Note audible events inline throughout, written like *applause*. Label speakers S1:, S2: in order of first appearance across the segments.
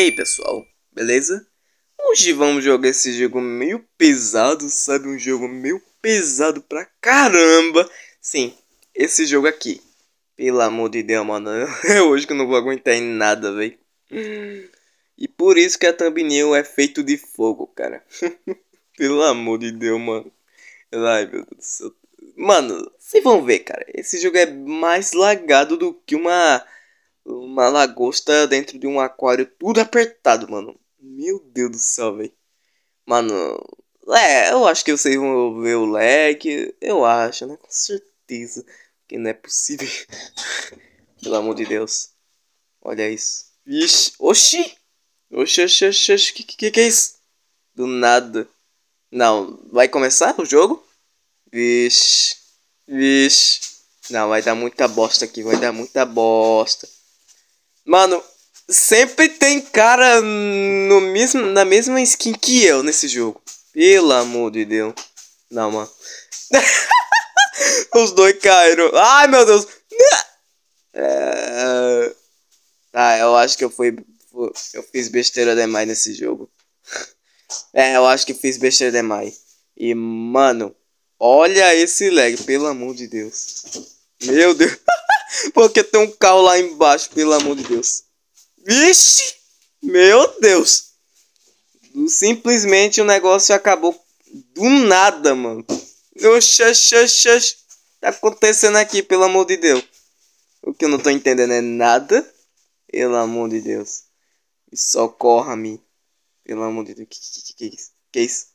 S1: aí pessoal, beleza? Hoje vamos jogar esse jogo meio pesado, sabe? Um jogo meio pesado pra caramba. Sim, esse jogo aqui. Pelo amor de Deus, mano. *laughs* É hoje que eu não vou aguentar em nada, velho. E por isso que a thumbnail é feito de fogo, cara. *laughs* Pelo amor de Deus, mano. Ai, meu Deus do céu. Mano, vocês vão ver, cara. Esse jogo é mais lagado do que uma uma lagosta dentro de um aquário tudo apertado, mano. Meu Deus do céu, velho. Mano, é, eu acho que vocês vão ver o leque. Eu acho, né? Com certeza. Que não é possível. *laughs* Pelo amor de Deus. Olha isso. Vixe. Oxi! Oxi, oxi, oxi, oxi. Que, que que é isso? Do nada. Não, vai começar o jogo? Vixe. Vixe. Não, vai dar muita bosta aqui. Vai dar muita bosta. Mano, sempre tem cara no mesmo, na mesma skin que eu nesse jogo. Pelo amor de Deus. Não, mano. *laughs* Os dois caíram. Ai, meu Deus. É... Ah, eu acho que eu fui. Eu fiz besteira demais nesse jogo. É, eu acho que fiz besteira demais. E, mano, olha esse lag, pelo amor de Deus. Meu Deus. Porque tem um carro lá embaixo, pelo amor de Deus. Vixe! Meu Deus! Simplesmente o negócio acabou do nada, mano. Oxe, oxe, oxe, Tá acontecendo aqui, pelo amor de Deus. O que eu não tô entendendo é nada. Pelo amor de Deus. Socorra-me. Pelo amor de Deus. Que, que, que, que, isso? que isso?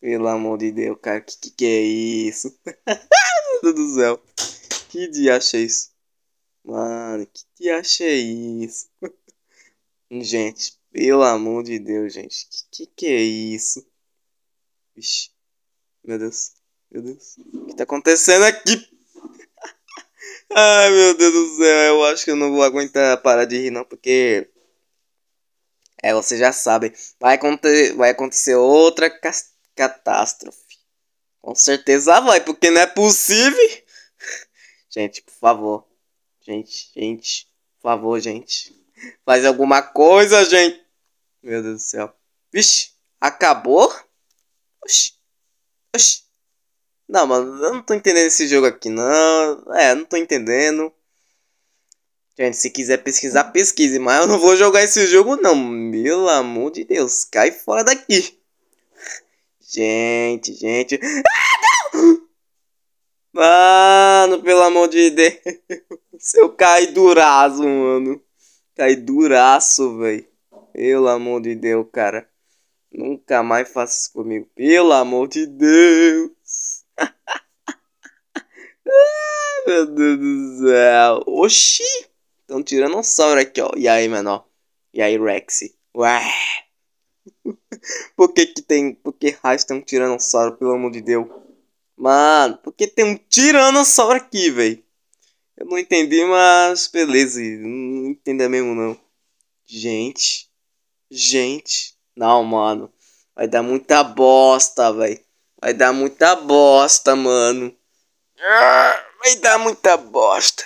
S1: Pelo amor de Deus, cara. Que que, que é isso? *laughs* Meu Deus do céu. Que dia é isso? Mano, que que acha é isso? *laughs* gente, pelo amor de Deus, gente. Que que, que é isso? Vixe. Meu Deus. Meu Deus. O que tá acontecendo aqui? *laughs* Ai, meu Deus do céu. Eu acho que eu não vou aguentar parar de rir, não, porque. É, vocês já sabem. Vai acontecer, vai acontecer outra catástrofe. Com certeza vai, porque não é possível. *laughs* Gente, por favor. Gente, gente. Por favor, gente. Faz alguma coisa, gente. Meu Deus do céu. Vixe, acabou? Oxi. Oxi. Não, mano, eu não tô entendendo esse jogo aqui, não. É, não tô entendendo. Gente, se quiser pesquisar, pesquise. Mas eu não vou jogar esse jogo, não. Pelo amor de Deus, cai fora daqui. Gente, gente. Ah, não! Ah! mano, pelo amor de Deus. *laughs* Eu caí duraço, mano. Caí duraço, velho. Pelo amor de Deus, cara. Nunca mais faça isso comigo. Pelo amor de Deus. *laughs* meu Deus do céu. Oxi. Estão tiranossauro aqui, ó. E aí, menor? E aí, Rexy? Ué. *laughs* por que que tem... Por que raios tem um tiranossauro, pelo amor de Deus? Mano, porque tem um tiranossauro aqui, velho. Eu não entendi, mas beleza. Não entendi mesmo, não. Gente. Gente. Não, mano. Vai dar muita bosta, velho. Vai dar muita bosta, mano. Vai dar muita bosta.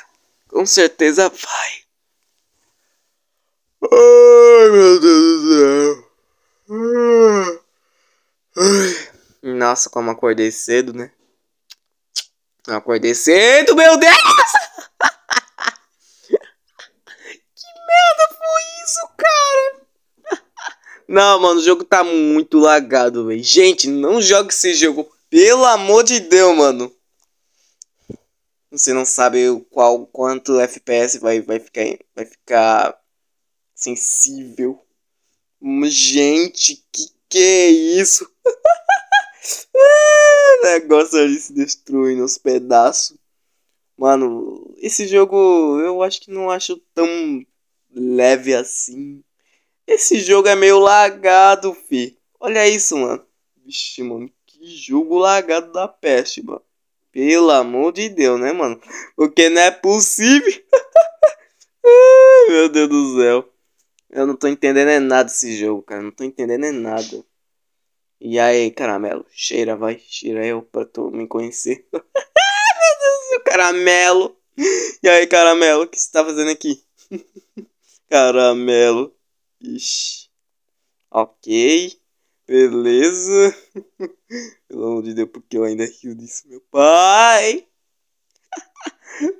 S1: Com certeza vai. Ai, meu Deus do céu. Nossa, como acordei cedo, né? Eu acordei cedo, meu Deus! *laughs* que merda foi isso, cara? não, mano, o jogo tá muito lagado, velho. Gente, não jogue esse jogo. Pelo amor de Deus, mano. Você não sabe qual quanto FPS vai, vai ficar vai ficar sensível. Gente, que que é isso? *laughs* *laughs* o negócio ali é se destruindo nos pedaços. Mano, esse jogo eu acho que não acho tão leve assim. Esse jogo é meio lagado, fi. Olha isso, mano. Vixe, mano, que jogo lagado da peste, mano. Pelo amor de Deus, né, mano? Porque não é possível. *laughs* Meu Deus do céu. Eu não tô entendendo é nada esse jogo, cara. Não tô entendendo é nada. E aí, caramelo, cheira, vai, cheira eu pra tu me conhecer. *laughs* Meu Deus, meu caramelo. E aí, caramelo, o que você tá fazendo aqui? *laughs* caramelo. Ixi. Ok. Beleza. *laughs* Pelo amor de Deus, porque eu ainda rio disso, meu pai.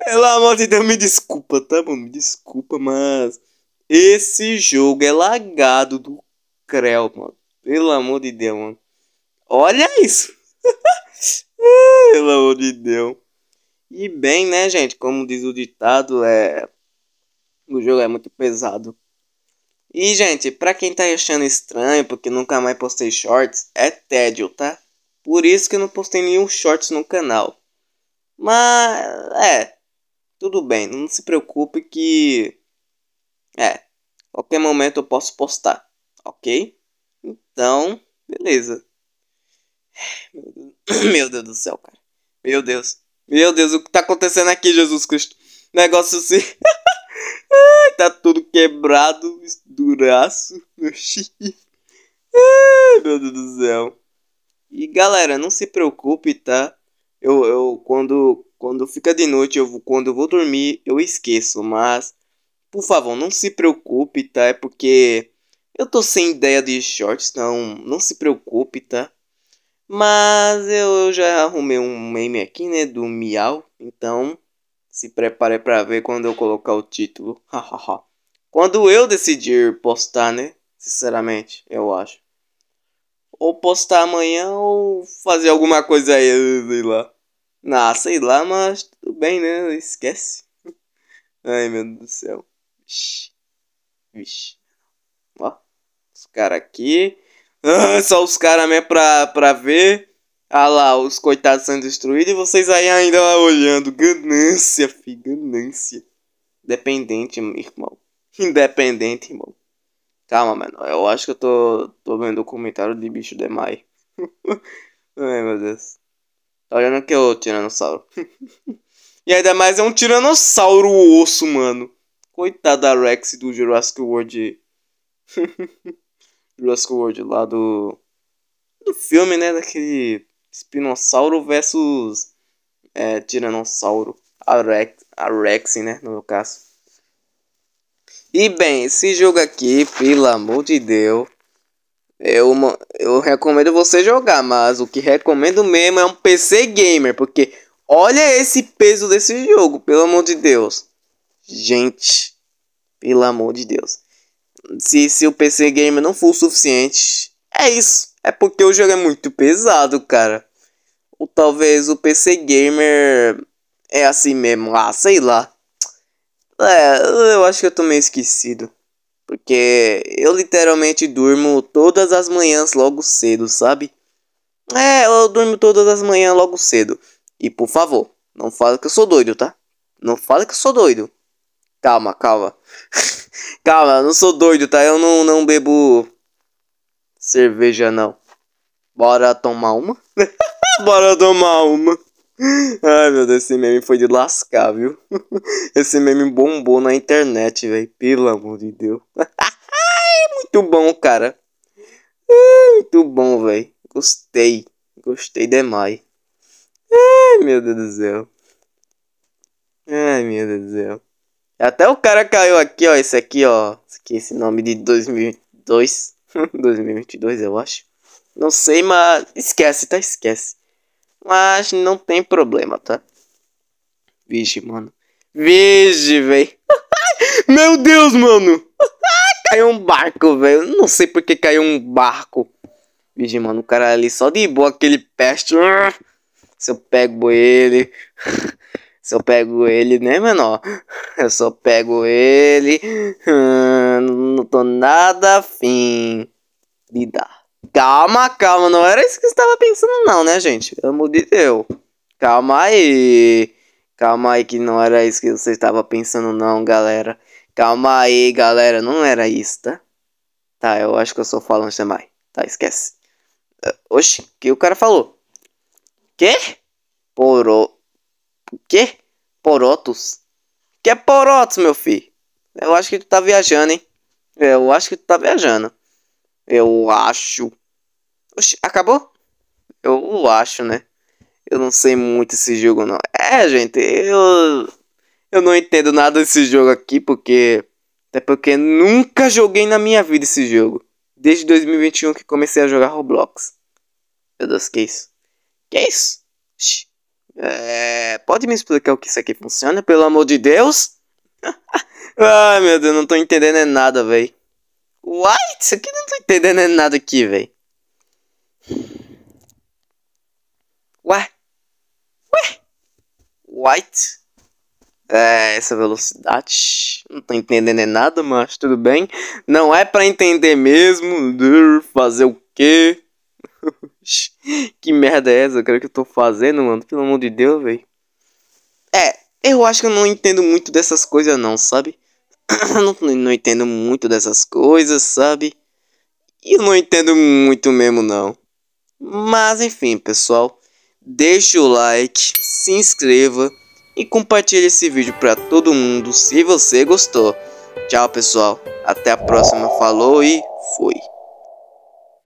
S1: Pelo amor de Deus, me desculpa, tá bom? Me desculpa, mas... Esse jogo é lagado do Creu, mano. Pelo amor de Deus, mano. Olha isso! *laughs* Pelo amor de Deus. E bem, né, gente? Como diz o ditado, é. O jogo é muito pesado. E, gente, pra quem tá achando estranho, porque nunca mais postei shorts, é tédio, tá? Por isso que eu não postei nenhum shorts no canal. Mas, é. Tudo bem, não se preocupe que. É. Qualquer momento eu posso postar, ok? Então, beleza. *clears throat* Meu Deus do céu, cara. Meu Deus. Meu Deus, o que tá acontecendo aqui, Jesus Cristo? Negócio assim. *laughs* tá tudo quebrado, duraço. Meu Meu Deus do céu. E galera, não se preocupe, tá? Eu, eu quando quando fica de noite, eu quando eu vou dormir, eu esqueço, mas por favor, não se preocupe, tá? É porque eu tô sem ideia de shorts, então não se preocupe, tá? Mas eu, já arrumei um meme aqui, né? Do Miau. Então se prepare para ver quando eu colocar o título. *laughs* Hahaha. quando eu decidir postar, né? Sinceramente, eu acho. Ou postar amanhã ou fazer alguma coisa aí, sei lá. Ah, sei lá, mas tudo bem, né? Esquece. *laughs* Ai, meu Deus do céu. Vixe. Vixe os caras aqui. Ah, só os caras mesmo pra, pra ver. Ah lá, os coitados sendo destruídos e vocês aí ainda lá olhando. Ganância, fi, ganância. Dependente, irmão. Independente, irmão. Calma, mano. Eu acho que eu tô, tô vendo o comentário de bicho demais. *laughs* Ai, meu Deus. Tá olhando que o tiranossauro. *laughs* e ainda mais é um tiranossauro osso, mano. Coitada Rex do Jurassic World. *laughs* Jurassic World lá do. Do filme, né? Daquele espinossauro versus é, tiranossauro. A Rex, né? No meu caso. E bem, esse jogo aqui, pelo amor de Deus. Eu, eu recomendo você jogar, mas o que recomendo mesmo é um PC gamer, porque olha esse peso desse jogo, pelo amor de Deus. Gente, pelo amor de Deus se, se o PC Gamer não for o suficiente, é isso. É porque o jogo é muito pesado, cara. Ou talvez o PC Gamer é assim mesmo. Ah, sei lá. É, eu acho que eu tô meio esquecido. Porque eu literalmente durmo todas as manhãs logo cedo, sabe? É, eu durmo todas as manhãs logo cedo. E por favor, não fala que eu sou doido, tá? Não fala que eu sou doido. Calma, calma. *laughs* calma, eu não sou doido, tá? Eu não, não bebo cerveja, não. Bora tomar uma? *laughs* Bora tomar uma. Ai, meu Deus, esse meme foi de lascar, viu? *laughs* Esse meme bombou na internet, velho. Pelo amor de Deus. Muito bom, cara. Muito bom, velho. Gostei. Gostei demais. Ai, meu Deus do céu. Ai, meu Deus do céu. Até o cara caiu aqui, ó. Esse aqui, ó. Esse, aqui, esse nome de 2002. 2022, *laughs* eu acho. Não sei, mas esquece, tá? Esquece. Mas não tem problema, tá? Vixe, mano. Vixe, velho. *laughs* Meu Deus, mano. *laughs* caiu um barco, velho. Não sei porque caiu um barco. Vixe, mano, o cara ali só de boa, aquele peste. Se eu pego ele. Se eu pego ele, né, menor? Eu só pego ele. Hum, não tô nada afim de dar. Calma, calma. Não era isso que você tava pensando, não, né, gente? Pelo amor de Deus. Calma aí. Calma aí, que não era isso que você estava pensando, não, galera. Calma aí, galera. Não era isso, tá? Tá, eu acho que eu sou falante demais. Tá, esquece. Uh, oxi, o que o cara falou? Quê? Porô. Quê? Porotos? Que é porotos, meu filho? Eu acho que tu tá viajando, hein? Eu acho que tu tá viajando. Eu acho. Oxi, acabou? Eu acho, né? Eu não sei muito esse jogo, não. É, gente, eu. Eu não entendo nada desse jogo aqui, porque. Até porque nunca joguei na minha vida esse jogo. Desde 2021 que comecei a jogar Roblox. Meu Deus, que isso? Que isso? Shhh. É, pode me explicar o que isso aqui funciona, pelo amor de Deus? *laughs* Ai, meu Deus, não tô entendendo é nada, véi. What? Isso aqui não tô entendendo é nada aqui, véi. Ué? Ué? White? É, essa velocidade. Não tô entendendo é nada, mas tudo bem. Não é pra entender mesmo. Fazer o quê? *laughs* que merda é essa? Eu quero que eu tô fazendo, mano? Pelo amor de Deus, velho. É, eu acho que eu não entendo muito dessas coisas, não, sabe? *clears throat* não, não entendo muito dessas coisas, sabe? E eu não entendo muito mesmo, não. Mas enfim, pessoal. Deixe o like, se inscreva e compartilhe esse vídeo para todo mundo se você gostou. Tchau, pessoal. Até a próxima. Falou e fui.